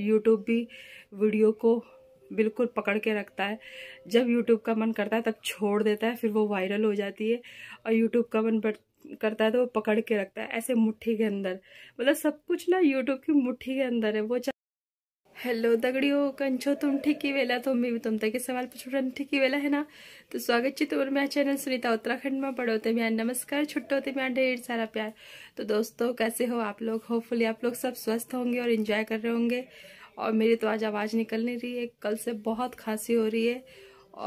YouTube भी video को बिल्कुल पकड़ के रखता है जब यूट्यूब का मन करता है तब छोड़ देता है फिर वो वायरल हो जाती है और यूट्यूब का मन करता है तो वो पकड़ के रखता है ऐसे मुट्ठी के अंदर मतलब सब कुछ ना यूट्यूब की मुट्ठी के अंदर है वो दगड़ी हो कंचो तुम ही वेला तो तुम तक सवाल ठीक ही वेला है ना तो स्वागत है तुम्हारे मेरा चैनल सुनीता उत्तराखंड में पढ़ो होते नमस्कार छुट्टो होते मेरा ढेर सारा प्यार तो दोस्तों कैसे हो आप लोग होपफुली आप लोग सब स्वस्थ होंगे और इन्जॉय कर रहे होंगे और मेरी तो आज आवाज़ निकल नहीं रही है कल से बहुत खांसी हो रही है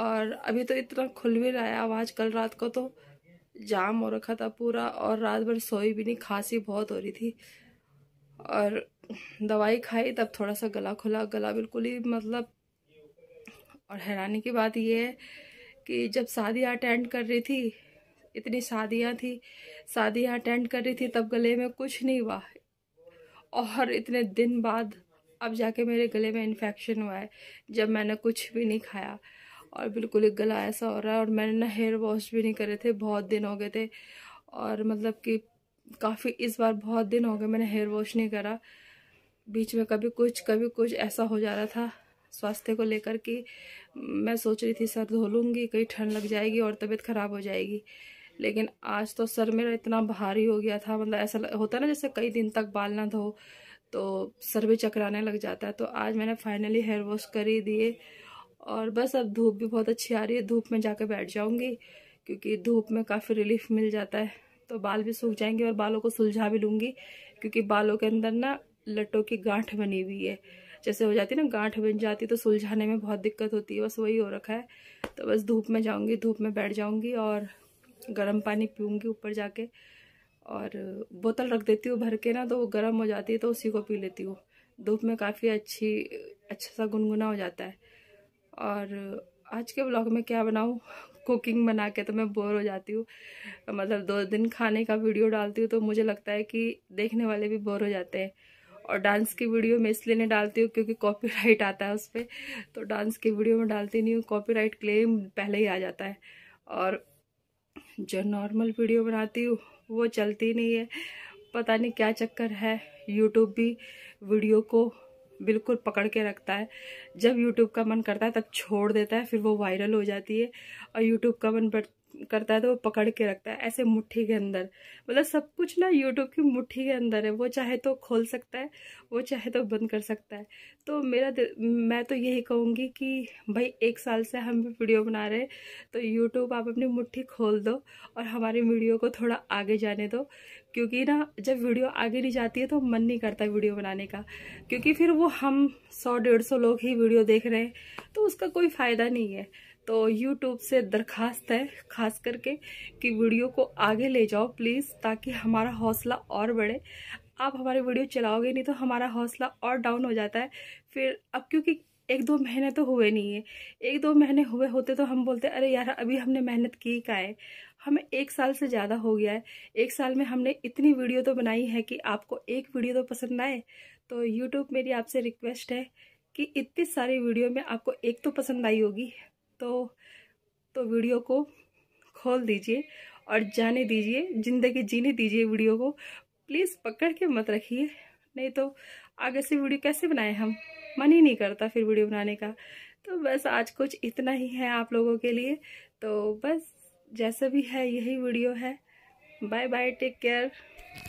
और अभी तो इतना खुल भी रहा है आवाज़ कल रात को तो जाम हो रखा था पूरा और रात भर सोई भी नहीं खांसी बहुत हो रही थी और दवाई खाई तब थोड़ा सा गला खुला गला बिल्कुल ही मतलब और हैरानी की बात यह है कि जब शादियाँ अटेंड कर रही थी इतनी शादियाँ थी शादियाँ अटेंड कर रही थी तब गले में कुछ नहीं हुआ और इतने दिन बाद अब जाके मेरे गले में इन्फेक्शन हुआ है जब मैंने कुछ भी नहीं खाया और बिल्कुल ही गला ऐसा हो रहा है और मैंने ना हेयर वॉश भी नहीं करे थे बहुत दिन हो गए थे और मतलब कि काफ़ी इस बार बहुत दिन हो गए मैंने हेयर वॉश नहीं करा बीच में कभी कुछ कभी कुछ ऐसा हो जा रहा था स्वास्थ्य को लेकर कि मैं सोच रही थी सर धो लूँगी कहीं ठंड लग जाएगी और तबीयत ख़राब हो जाएगी लेकिन आज तो सर मेरा इतना भारी हो गया था मतलब ऐसा होता है ना जैसे कई दिन तक बाल ना धो तो सर भी चकराने लग जाता है तो आज मैंने फाइनली हेयर वॉश कर ही दिए और बस अब धूप भी बहुत अच्छी आ रही है धूप में जाकर बैठ जाऊँगी क्योंकि धूप में काफ़ी रिलीफ मिल जाता है तो बाल भी सूख जाएंगे और बालों को सुलझा भी लूँगी क्योंकि बालों के अंदर ना लट्टों की गांठ बनी हुई है जैसे हो जाती है ना गांठ बन जाती तो सुलझाने में बहुत दिक्कत होती है बस वही हो रखा है तो बस धूप में जाऊंगी धूप में बैठ जाऊंगी और गर्म पानी पीऊँगी ऊपर जाके और बोतल रख देती हूँ भर के ना तो वो गर्म हो जाती है तो उसी को पी लेती हूँ धूप में काफ़ी अच्छी अच्छा सा गुनगुना हो जाता है और आज के ब्लॉग में क्या बनाऊँ कुकिंग बना के तो मैं बोर हो जाती हूँ मतलब दो दिन खाने का वीडियो डालती हूँ तो मुझे लगता है कि देखने वाले भी बोर हो जाते हैं और डांस की वीडियो मैं इसलिए नहीं डालती हूँ क्योंकि कॉपीराइट आता है उस पर तो डांस की वीडियो में डालती नहीं हूँ कॉपीराइट क्लेम पहले ही आ जाता है और जो नॉर्मल वीडियो बनाती हूँ वो चलती नहीं है पता नहीं क्या चक्कर है यूट्यूब भी वीडियो को बिल्कुल पकड़ के रखता है जब यूट्यूब का मन करता है तब छोड़ देता है फिर वो वायरल हो जाती है और यूट्यूब का मन करता है तो वो पकड़ के रखता है ऐसे मुट्ठी के अंदर मतलब सब कुछ ना यूट्यूब की मुट्ठी के अंदर है वो चाहे तो खोल सकता है वो चाहे तो बंद कर सकता है तो मेरा मैं तो यही कहूँगी कि भाई एक साल से हम भी वीडियो बना रहे हैं तो यूट्यूब आप अपनी मुट्ठी खोल दो और हमारी वीडियो को थोड़ा आगे जाने दो क्योंकि ना जब वीडियो आगे नहीं जाती है तो मन नहीं करता वीडियो बनाने का क्योंकि फिर वो हम सौ डेढ़ सौ लोग ही वीडियो देख रहे हैं तो उसका कोई फ़ायदा नहीं है तो यूट्यूब से दरखास्त है खास करके कि वीडियो को आगे ले जाओ प्लीज़ ताकि हमारा हौसला और बढ़े आप हमारी वीडियो चलाओगे नहीं तो हमारा हौसला और डाउन हो जाता है फिर अब क्योंकि एक दो महीने तो हुए नहीं है एक दो महीने हुए होते तो हम बोलते अरे यार अभी हमने मेहनत की का है हमें एक साल से ज़्यादा हो गया है एक साल में हमने इतनी वीडियो तो बनाई है कि आपको एक वीडियो तो पसंद आए तो यूट्यूब मेरी आपसे रिक्वेस्ट है कि इतनी सारी वीडियो में आपको एक तो पसंद आई होगी तो तो वीडियो को खोल दीजिए और जाने दीजिए ज़िंदगी जीने दीजिए वीडियो को प्लीज़ पकड़ के मत रखिए नहीं तो आगे से वीडियो कैसे बनाएं हम मन ही नहीं करता फिर वीडियो बनाने का तो बस आज कुछ इतना ही है आप लोगों के लिए तो बस जैसा भी है यही वीडियो है बाय बाय टेक केयर